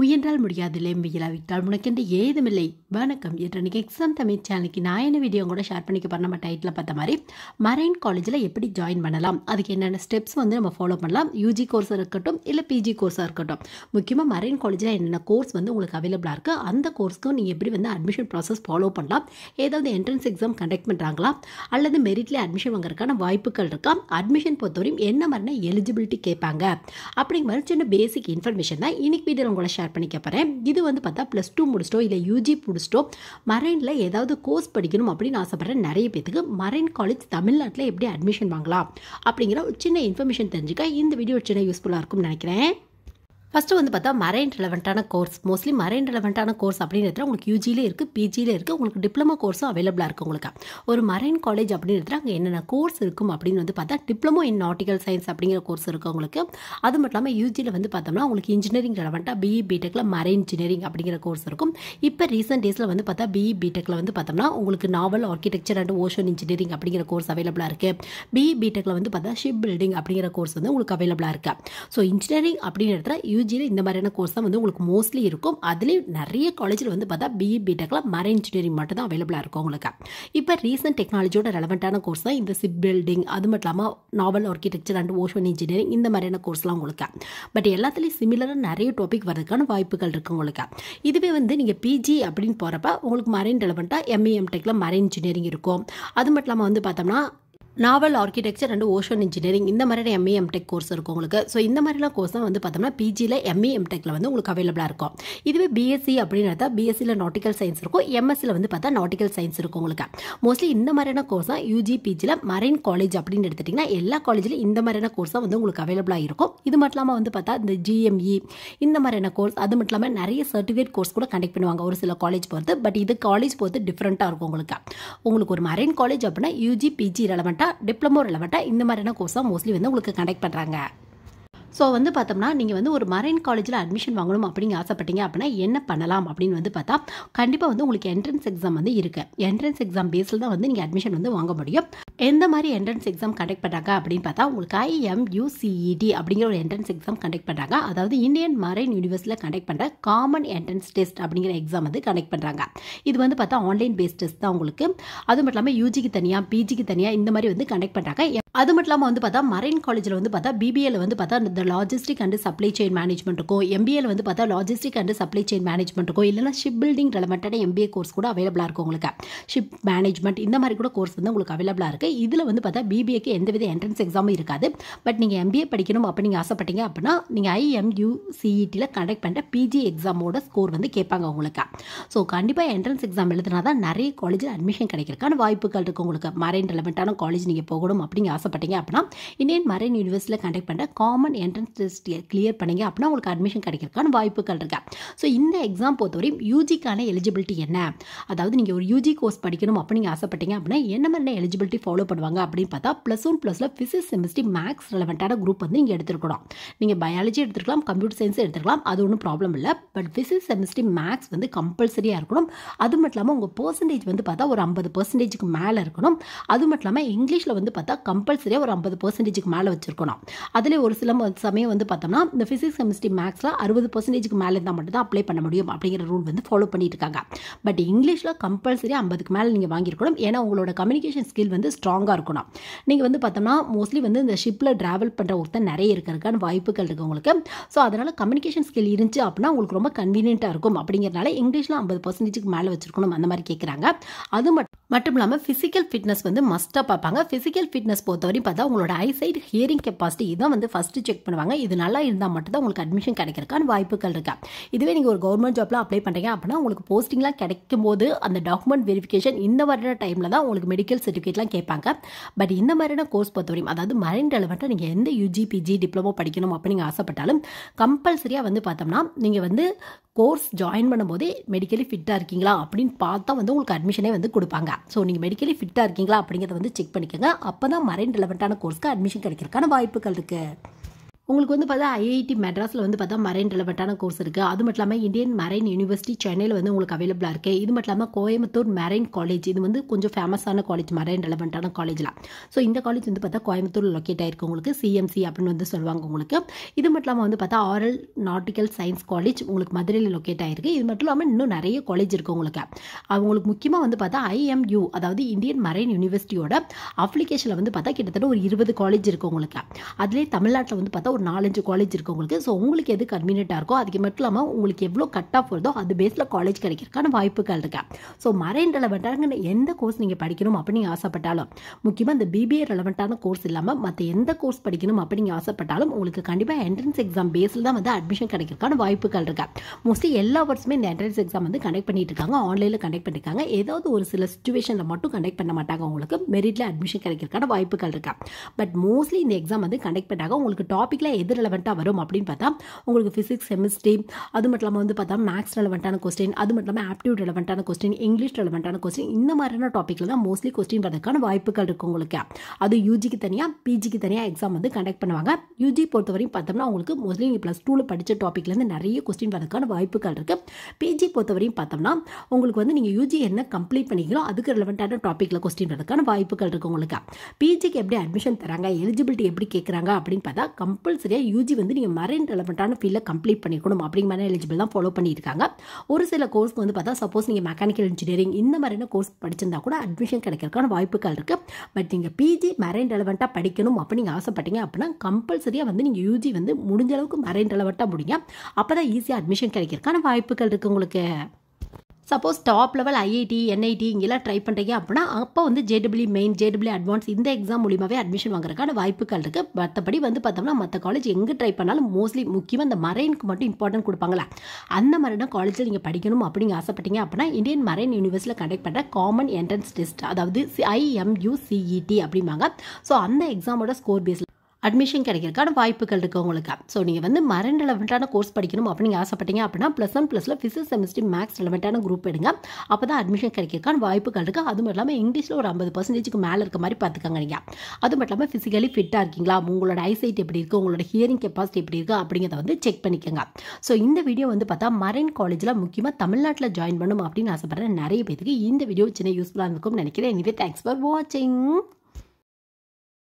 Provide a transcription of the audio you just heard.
முயன்றால் முடியாதில்லை முயலாவிட்டால் ஏதும் ஏதுமில்லை வணக்கம் என்று அன்றைக்கி எக்ஸாம் தமிழ் சேனலுக்கு நான் என்ன வீடியோ கூட ஷேர் பண்ணிக்க பண்ண நம்ம டைட்டில் பார்த்த மாதிரி மரைன் காலேஜில் எப்படி ஜாயின் பண்ணலாம் அதுக்கு என்னென்ன ஸ்டெப்ஸ் வந்து நம்ம ஃபாலோ பண்ணலாம் யூஜி கோர்ஸாக இருக்கட்டும் இல்லை பிஜி கோர்ஸாக இருக்கட்டும் முக்கியமாக மரைன் காலேஜில் என்னென்ன கோர்ஸ் வந்து உங்களுக்கு அவைலபிளாக இருக்குது அந்த கோர்ஸ்க்கும் நீங்கள் எப்படி வந்து அட்மிஷன் ப்ராசஸ் ஃபாலோ பண்ணலாம் ஏதாவது என்ட்ரன்ஸ் எக்ஸாம் கண்டக்ட் பண்ணுறாங்களா அல்லது மெரிட்லேயே அட்மிஷன் வாங்குறதுக்கான வாய்ப்புகள் இருக்கா அட்மிஷன் பொறுத்தவரையும் என்ன மாதிரினா எலிஜிபிலிட்டி கேட்பாங்க அப்படிங்கிற மாதிரி சின்ன பேசிக் இன்ஃபர்மேஷன் தான் இன்னைக்கு வீடியோ உங்களை ஷேர் ஷேர் பண்ணிக்க போகிறேன் இது வந்து பார்த்தா ப்ளஸ் டூ முடிச்சிட்டோ இல்லை யூஜி முடிச்சிட்டோ மரைனில் ஏதாவது கோர்ஸ் படிக்கணும் அப்படின்னு ஆசைப்படுற நிறைய பேத்துக்கு மரைன் காலேஜ் தமிழ்நாட்டில் எப்படி அட்மிஷன் வாங்கலாம் அப்படிங்கிற ஒரு சின்ன இன்ஃபர்மேஷன் தெரிஞ்சுக்க இந்த வீடியோ சின்ன யூஸ்ஃபுல்லாக இருக்கும்னு நினைக்கிறேன் ஃபஸ்ட்டு வந்து பார்த்தா மரைன் ரிலவெண்ட்டான கோர்ஸ் மோஸ்ட்லி மரைன் ரிலவெண்ட்டான கோர்ஸ் அப்படின்னு உங்களுக்கு யூஜியில் இருக்குது பிஜியில் இருக்குது உங்களுக்கு டிப்ளமோ கோர்ஸும் அவைலபிளாக இருக்குது உங்களுக்கு ஒரு மரைன் காலேஜ் அப்படின்றது அங்கே என்னென்ன கோர்ஸ் இருக்கும் அப்படின்னு வந்து பார்த்தா டிப்ளமோ இன் நாட்டிக்கல் சயின்ஸ் அப்படிங்கிற கோர்ஸ் இருக்குது உங்களுக்கு அது மட்டும் இல்லாமல் யூஜியில் வந்து பார்த்தோம்னா உங்களுக்கு இன்ஜினியரிங் ரிலவெண்ட்டாக பிஇ பிடெக்கில் மரைன் இன்ஜினியரிங் அப்படிங்கிற கோர்ஸ் இருக்கும் இப்போ ரீசெண்ட் டேஸில் வந்து பார்த்தா பிஇ பிடெக்கில் e வந்து பார்த்தோம்னா உங்களுக்கு naval architecture and ocean engineering அப்படிங்கிற கோர்ஸ் அவைலபிளாக இருக்குது பிஇ பிடெக்கில் வந்து பார்த்தா ஷிப் பில்டிங் அப்படிங்கிற கோர்ஸ் வந்து உங்களுக்கு அவைலபிளாக இருக்குது ஸோ இன்ஜினியரிங் எடுத்தால் யூ பயாலஜியில் இந்த மாதிரியான கோர்ஸ் தான் வந்து உங்களுக்கு மோஸ்ட்லி இருக்கும் அதுலேயும் நிறைய காலேஜில் வந்து பார்த்தா பிஇ பிடெக்கில் மர இன்ஜினியரிங் மட்டும் தான் அவைலபிளாக இருக்கும் உங்களுக்கு இப்போ ரீசெண்ட் டெக்னாலஜியோட ரெலவெண்ட்டான கோர்ஸ் தான் இந்த சிப் பில்டிங் அது மட்டும் இல்லாமல் naval architecture and ocean engineering இந்த மாதிரியான கோர்ஸ்லாம் உங்களுக்கு பட் எல்லாத்துலேயும் சிமிலராக நிறைய டாபிக் வரதுக்கான வாய்ப்புகள் இருக்குது உங்களுக்கு இதுவே வந்து நீங்கள் பிஜி அப்படின்னு போகிறப்ப உங்களுக்கு மரைன் ரெலவெண்ட்டாக எம்ஏஎம் டெக்கில் மரைன் இன்ஜினியரிங் இருக்கும் அது மட்டும் இல்லாமல் வந்து பார்த்தோம்னா naval architecture and ocean engineering இந்த மாதிரி எம்ஏ எம்டெக் e கோர்ஸ் இருக்கும் உங்களுக்கு ஸோ இந்த மாதிரிலாம் கோர்ஸ் தான் வந்து பார்த்தோம்னா பிஜியில் எம்ஏ எம்டெக்கில் e வந்து உங்களுக்கு அவைலபிளாக இருக்கும் இதுவே பிஎஸ்சி அப்படின்னு எடுத்தால் பிஎஸ்சியில் நாட்டிக்கல் சயின்ஸ் இருக்கும் எம்எஸ்சியில் வந்து பார்த்தா நாட்டிக்கல் சயின்ஸ் இருக்கும் உங்களுக்கு மோஸ்ட்லி இந்த மாதிரியான கோர்ஸ் தான் யூஜி பிஜியில் மரைன் காலேஜ் அப்படின்னு எடுத்துட்டிங்கன்னா எல்லா காலேஜிலும் இந்த மாதிரியான கோர்ஸ் தான் வந்து உங்களுக்கு அவைலபிளாக இருக்கும் இது மட்டும் இல்லாமல் வந்து பார்த்தா இந்த ஜிஎம்இ e இந்த மாதிரியான கோர்ஸ் அது மட்டும் இல்லாமல் நிறைய சர்டிஃபிகேட் கோர்ஸ் கூட கண்டக்ட் பண்ணுவாங்க ஒரு சில காலேஜ் பொறுத்து பட் இது காலேஜ் பொறுத்து டிஃப்ரெண்ட்டாக இருக்கும் உங்களுக்கு உங்களுக்கு ஒரு மரைன் காலேஜ் அப்படின்னா யூஜி பிஜி ரெலவெண்ட்டாக டிப்ளமோ ரிலேட்டடாக இந்த மாதிரியான கோர்ஸாக மோஸ்ட்லி வந்து உங்களுக்கு கண்டக்ட் பண்ணுறாங்க ஸோ வந்து பார்த்தோம்னா நீங்கள் வந்து ஒரு மரைன் காலேஜில் அட்மிஷன் வாங்கணும் அப்படிங்க ஆசைப்பட்டீங்க அப்படின்னா என்ன பண்ணலாம் அப்படின்னு வந்து பார்த்தா கண்டிப்பாக வந்து உங்களுக்கு என்ட்ரன்ஸ் எக்ஸாம் வந்து இருக்குது என்ட்ரன்ஸ் எக்ஸாம் பேஸில் தான் வந்து நீங்கள் அட்மிஷன் வந்து வாங்க முடியும் எந்த மாதிரி என்ட்ரன்ஸ் எக்ஸாம் கண்டக்ட் பண்ணுறாங்க அப்படின்னு பார்த்தா உங்களுக்கு ஐஎம்யூசிஇடி e அப்படிங்கிற ஒரு என்ட்ரன்ஸ் எக்ஸாம் கண்டக்ட் பண்ணுறாங்க அதாவது இந்தியன் மரைன் யூனிவர்ஸில் கண்டக்ட் பண்ணுற காமன் என்ட்ரன்ஸ் டெஸ்ட் அப்படிங்கிற எக்ஸாம் வந்து கண்டக்ட் பண்ணுறாங்க இது வந்து பார்த்தா ஆன்லைன் பேஸ்ட் டெஸ்ட் தான் உங்களுக்கு அது மட்டும் இல்லாமல் யூஜிக்கு தனியாக பிஜிக்கு தனியாக இந்த மாதிரி வந்து கண்டக்ட் பண்ணுறாங்க அது மட்டும் இல்லாமல் வந்து பார்த்தா மரைன் காலேஜில் வந்து பார்த்தா பிபிஎல் வந்து பார்த்தா இந்த logistic and supply chain management இருக்கும் வந்து பார்த்தா logistic and supply chain management இருக்கும் இல்லைனா ஷிப் பில்டிங் ரிலமெண்டான எம்பிஏ கோர்ஸ் கூட அவைலபிளாக இருக்கும் உங்களுக்கு ஷிப் மேனேஜ்மெண்ட் இந்த மாதிரி கூட கோர்ஸ் வந்து உங்களுக்கு அவைலபிளாக இருக்குது இதில் வந்து பார்த்தா பிபிஏக்கு எந்தவித என்ட்ரன்ஸ் எக்ஸாமும் இருக்காது பட் நீங்கள் எம்பிஏ படிக்கணும் அப்போ நீங்கள் ஆசைப்பட்டீங்க அப்படின்னா நீங்கள் ஐஎம்யூ சிஇடியில் கண்டக்ட் பண்ணுற பிஜி எக்ஸாமோட ஸ்கோர் வந்து கேட்பாங்க உங்களுக்கு ஸோ கண்டிப்பாக என்ட்ரன்ஸ் எக்ஸாம் எழுதுனா தான் நிறைய காலேஜில் அட்மிஷன் கிடைக்கிறதுக்கான வாய்ப்புகள் இருக்குது உங்களுக்கு மரைன் ரிலமெண்டான காலேஜ் நீங்கள் போகணும் அப்படிங்க ஆசை ஆசைப்பட்டீங்க அப்படின்னா இந்தியன் மரைன் யூனிவர்ஸில் கண்டக்ட் பண்ணுற காமன் என்ட்ரன்ஸ் டெஸ்ட் கிளியர் பண்ணீங்க அப்படின்னா உங்களுக்கு அட்மிஷன் கிடைக்கிறதுக்கான வாய்ப்புகள் இருக்கா ஸோ இந்த எக்ஸாம் பொறுத்தவரையும் யூஜிக்கான எலிஜிபிலிட்டி என்ன அதாவது நீங்கள் ஒரு யூஜி கோர்ஸ் படிக்கணும் அப்படின்னு நீங்கள் ஆசைப்பட்டீங்க அப்படின்னா என்ன மாதிரி எலிஜிபிலிட்டி ஃபாலோ பண்ணுவாங்க அப்படின்னு பார்த்தா ப்ளஸ் ஒன் ப்ளஸில் ஃபிசிக்ஸ் செமிஸ்ட்ரி மேக்ஸ் ரெலவெண்ட்டான குரூப் வந்து நீங்கள் எடுத்துருக்கணும் நீங்கள் பயாலஜி எடுத்துருக்கலாம் கம்ப்யூட்டர் சயின்ஸ் எடுத்துருக்கலாம் அது ஒன்றும் ப்ராப்ளம் இல்லை பட் ஃபிசிக்ஸ் செமிஸ்ட்ரி மேக்ஸ் வந்து கம்பல்சரியாக இருக்கணும் அது மட்டும் இல்லாமல் உங்கள் பர்சன்டேஜ் வந்து பார்த்தா ஒரு ஐம்பது பர்சன்டேஜுக்கு மேலே இருக்கணும் அது மட்டும் இல்லாமல் இங்கிலீஷில் வந்து பார்த்தா கம்பல் கம்பல்சரியாக ஒரு ஐம்பது பர்சன்டேஜுக்கு மேலே வச்சுருக்கணும் அதில் ஒரு சில சமயம் வந்து பார்த்தோம்னா இந்த ஃபிசிக்ஸ் கெமிஸ்ட்ரி மேக்ஸில் அறுபது பர்சன்டேஜுக்கு மேலே இருந்தால் மட்டும் தான் அப்ளை பண்ண முடியும் அப்படிங்கிற ரூல் வந்து ஃபாலோ பண்ணிட்டு இருக்காங்க பட் இங்கிலீஷில் கம்பல்சரியாக ஐம்பதுக்கு மேலே நீங்கள் வாங்கியிருக்கணும் ஏன்னா உங்களோட கம்யூனிகேஷன் ஸ்கில் வந்து ஸ்ட்ராங்காக இருக்கணும் நீங்கள் வந்து பார்த்தோம்னா மோஸ்ட்லி வந்து இந்த ஷிப்பில் ட்ராவல் பண்ணுற ஒருத்தர் நிறைய இருக்கிறதுக்கான வாய்ப்புகள் இருக்குது உங்களுக்கு ஸோ அதனால் கம்யூனிகேஷன் ஸ்கில் இருந்துச்சு அப்படின்னா உங்களுக்கு ரொம்ப கன்வீனியண்ட்டாக இருக்கும் அப்படிங்கிறனால இங்கிலீஷில் ஐம்பது பர்சன்டேஜுக்கு மேலே வச்சுருக்கணும் அந்த மாதிரி கேட்குறாங்க அது மட்டும் மட்டும் இல்லாமல் ஃபிசிக்கல் ஃபிட்னஸ் வந்து மஸ்ட்டாக பார்ப்பாங்க ஃபிசிக்கல் ஃபிட்னஸ் பொறுத்தவரையும் பார்த்தா உங்களோட ஐசைட் ஹியரிங் கெப்பாசிட்டி இதான் வந்து ஃபஸ்ட்டு செக் பண்ணுவாங்க இது நல்லா இருந்தால் மட்டும்தான் உங்களுக்கு அட்மிஷன் கிடைக்கிறக்கான வாய்ப்புகள் இருக்கா இதுவே நீங்கள் ஒரு கவர்மெண்ட் ஜாப்லாம் அப்ளை பண்ணுறீங்க அப்படின்னா உங்களுக்கு போஸ்டிங்லாம் கிடைக்கும் போது அந்த டாக்குமெண்ட் வெரிஃபிகேஷன் இந்த மாதிரியான டைமில் தான் உங்களுக்கு மெடிக்கல் சர்டிஃபிகேட்லாம் கேட்பாங்க பட் இந்த மாதிரியான கோர்ஸ் பொறுத்தவரையும் அதாவது மரைன் ரெலவெண்ட்டாக நீங்கள் எந்த யூஜிபிஜி டிப்ளமோ படிக்கணும் அப்படின்னு ஆசைப்பட்டாலும் கம்பல்சரியாக வந்து பார்த்தோம்னா நீங்கள் வந்து கோர்ஸ் ஜாயின் பண்ணும்போதே மெடிக்கலி ஃபிட்டாக இருக்கீங்களா அப்படின்னு பார்த்தா வந்து உங்களுக்கு அட்மிஷனே வந்து கொடுப்பாங்க ஸோ நீங்கள் மெடிக்கலி ஃபிட்டாக இருக்கீங்களா அப்படிங்கிறத வந்து செக் பண்ணிக்கோங்க அப்போ தான் மரைன் ரிலவெண்ட்டான கோர்ஸ்க்கு அட்மிஷன் கிடைக்கிறதுக்கான வாய்ப்புகள் இருக்குது உங்களுக்கு வந்து பார்த்தா ஐஐடி மெட்ராஸில் வந்து பார்த்தா மரைன் ரிலவெண்ட்டான கோர்ஸ் இருக்குது அது மட்டும் இல்லாமல் இந்தியன் மரைன் யூனிவர்சிட்டி சென்னையில் வந்து உங்களுக்கு அவைலபிளாக இருக்குது இது மட்டும் இல்லாமல் கோயம்புத்தூர் மரைன் காலேஜ் இது வந்து கொஞ்சம் ஃபேமஸான காலேஜ் மரைன் ரிலவெண்ட்டான காலேஜ்லாம் ஸோ இந்த காலேஜ் வந்து பார்த்தா கோயம்புத்தூர் லொக்கேட் ஆயிருக்கு உங்களுக்கு சிஎம்சி அப்படின்னு வந்து சொல்லுவாங்க உங்களுக்கு இது மட்டும் இல்லாமல் வந்து பார்த்தா ஆரல் நாட்டிக்கல் சயின்ஸ் காலேஜ் உங்களுக்கு மதுரையில் லொக்கேட் ஆயிருக்கு இது மட்டும் இல்லாமல் இன்னும் நிறைய காலேஜ் இருக்குது உங்களுக்கு அவங்களுக்கு முக்கியமாக வந்து பார்த்தா ஐஎம்யூ அதாவது இந்தியன் மரைன் யூனிவர்சிட்டியோட அப்ளிகேஷனில் வந்து பார்த்தா கிட்டத்தட்ட ஒரு இருபது காலேஜ் இருக்குது உங்களுக்கு அதுலேயே தமிழ்நாட்டில் வந்து பார்த்தா ஒரு நாலஞ்சு காலேஜ் இருக்குது உங்களுக்கு ஸோ உங்களுக்கு எது கன்வீனியண்டாக இருக்கோ அதுக்கு மட்டும் இல்லாமல் உங்களுக்கு எவ்வளோ கட் ஆஃப் வருதோ அது பேஸில் காலேஜ் கிடைக்கிறதுக்கான வாய்ப்புகள் இருக்கா ஸோ மரைன் ரெலவெண்ட்டான எந்த கோர்ஸ் நீங்கள் படிக்கணும் அப்படின்னு ஆசைப்பட்டாலும் முக்கியமாக இந்த பிபிஏ ரெலவெண்ட்டான கோர்ஸ் இல்லாமல் மற்ற எந்த கோர்ஸ் படிக்கணும் அப்படின்னு ஆசைப்பட்டாலும் உங்களுக்கு கண்டிப்பாக என்ட்ரன்ஸ் எக்ஸாம் பேஸில் தான் வந்து அட்மிஷன் கிடைக்கிறதுக்கான வாய்ப்புகள் இருக்கா மோஸ்ட்லி எல்லா வருஷமே இந்த என்ட்ரன்ஸ் எக்ஸாம் வந்து கண்டக்ட் பண்ணிட்டு இருக்காங்க ஆன்லைனில் கண்டக்ட் பண்ணியிருக்காங்க ஏதாவது ஒரு சில சுச்சுவேஷனில் மட்டும் கண்டக்ட் பண்ண மாட்டாங்க உங்களுக்கு மெரிட்டில் அட்மிஷன் கிடைக்கிறதுக்கான வாய்ப்புகள் இருக்கா பட் மோஸ்ட்லி இந்த எக்ஸாம் வந்து கண்டக்ட் பண்ணாங்க உங்களுக்கு டாப்பிக்கில் டெஸ்ட்டில் எது ரெலவெண்ட்டாக வரும் அப்படின்னு பார்த்தா உங்களுக்கு ஃபிசிக்ஸ் கெமிஸ்ட்ரி அது மட்டும் இல்லாமல் வந்து பார்த்தா மேக்ஸ் ரெலவெண்ட்டான கொஸ்டின் அது மட்டும் இல்லாமல் ஆப்டியூட் ரெலவெண்ட்டான கொஸ்டின் இங்கிலீஷ் ரெலவெண்ட்டான கொஸ்டின் இந்த மாதிரியான டாப்பிக்கில் தான் மோஸ்ட்லி கொஸ்டின் வரதுக்கான வாய்ப்புகள் இருக்கும் உங்களுக்கு அது யூஜிக்கு தனியாக பிஜிக்கு தனியாக எக்ஸாம் வந்து கண்டக்ட் பண்ணுவாங்க யூஜி பொறுத்தவரையும் பார்த்தோம்னா உங்களுக்கு மோஸ்ட்லி நீங்கள் ப்ளஸ் டூவில் படித்த டாப்பிக்லேருந்து நிறைய கொஸ்டின் வரதுக்கான வாய்ப்புகள் இருக்குது பிஜி பொறுத்தவரையும் பார்த்தோம்னா உங்களுக்கு வந்து நீங்கள் யூஜி என்ன கம்ப்ளீட் பண்ணிக்கிறோ அதுக்கு ரெலவெண்ட்டான டாப்பிக்கில் கொஸ்டின் வரதுக்கான வாய்ப்புகள் இருக்குது உங்களுக்கு பிஜிக்கு எப்படி அட்மிஷன் தராங்க எலிஜிபிலிட்டி எப்படி கேட்குறாங்க அப்படின்னு பார்த்தா கம்பல் கம்பல்சரியாக யூஜி வந்து நீங்கள் மரைன் ரெலவெண்ட்டான ஃபீல்டில் கம்ப்ளீட் பண்ணிக்கணும் அப்படிங்கிற மாதிரி எலிஜிபிள் தான் ஃபாலோ பண்ணியிருக்காங்க ஒரு சில கோர்ஸ் வந்து பார்த்தா சப்போஸ் நீங்கள் மெக்கானிக்கல் இன்ஜினியரிங் இந்த மாதிரியான கோர்ஸ் படிச்சிருந்தா கூட அட்மிஷன் கிடைக்கிறதுக்கான வாய்ப்புகள் இருக்குது பட் நீங்கள் பிஜி மரைன் ரெலவெண்ட்டாக படிக்கணும் அப்படின்னு நீங்கள் ஆசைப்பட்டீங்க அப்படின்னா கம்பல்சரியாக வந்து நீங்கள் யூஜி வந்து முடிஞ்ச அளவுக்கு மரைன் ரெலவெண்ட்டாக முடியும் அப்போ தான் ஈஸியாக அட்மிஷன் கிடைக்கிறதுக்கான வாய்ப்புகள் இருக்குது உங்களுக்கு suppose top level IIT NIT இங்கெல்லாம் ட்ரை பண்ணுறீங்க அப்படின்னா அப்போ வந்து ஜேடபிள்யூ மெயின் ஜேடபிள்யூ அட்வான்ஸ் இந்த எக்ஸாம் மூலியமாகவே அட்மிஷன் வாங்குறதுக்கான வாய்ப்புகள் இருக்குது மற்றபடி வந்து பார்த்தோம்னா மற்ற காலேஜ் எங்கே ட்ரை பண்ணாலும் மோஸ்ட்லி முக்கியமாக இந்த மரைனுக்கு மட்டும் இம்பார்ட்டன்ட் கொடுப்பாங்களா அந்த மாதிரினா காலேஜில் நீங்கள் படிக்கணும் அப்படிங்க ஆசைப்பட்டீங்க அப்படின்னா இந்தியன் மரைன் யூனிவர்ஸில் கண்டக்ட் பண்ணுற காமன் என்ட்ரன்ஸ் டெஸ்ட் அதாவது ஐஎம்யூசிஇடி e அப்படிம்பாங்க ஸோ அந்த எக்ஸாமோட ஸ்கோர் பேஸில் அட்மிஷன் கிடைக்கிறதுக்கான வாய்ப்புகள் இருக்குது உங்களுக்கு ஸோ நீங்கள் வந்து மரன் ரெலவெண்ட்டான கோர்ஸ் படிக்கணும் அப்படின்னு ஆசைப்பட்டீங்க அப்படின்னா ப்ளஸ் ஒன் ப்ளஸில் ஃபிசிக்ஸ் செமிஸ்ட்ரி மேக்ஸ் ரெலவெண்ட்டான குரூப் எடுங்க அப்போ தான் அட்மிஷன் கிடைக்கிறதுக்கான வாய்ப்புகள் இருக்குது அது மட்டும் இல்லாமல் இங்கிலீஷில் ஒரு ஐம்பது பர்சன்டேஜுக்கு மேலே இருக்க மாதிரி பார்த்துக்கங்க நீங்கள் அது மட்டும் இல்லாமல் ஃபிசிக்கலி ஃபிட்டாக இருக்கீங்களா உங்களோட ஐசைட் எப்படி இருக்குது உங்களோட ஹியரிங் கெப்பாசிட்டி எப்படி இருக்குது அப்படிங்கிறத வந்து செக் பண்ணிக்கோங்க ஸோ இந்த வீடியோ வந்து பார்த்தா மரைன் காலேஜில் முக்கியமாக தமிழ்நாட்டில் ஜாயின் பண்ணும் அப்படின்னு ஆசைப்படுற நிறைய பேருக்கு இந்த வீடியோ சின்ன யூஸ்ஃபுல்லாக இருக்கும் நினைக்கிறேன் எனவே தேங்க்ஸ் ஃபார் வாட்சிங்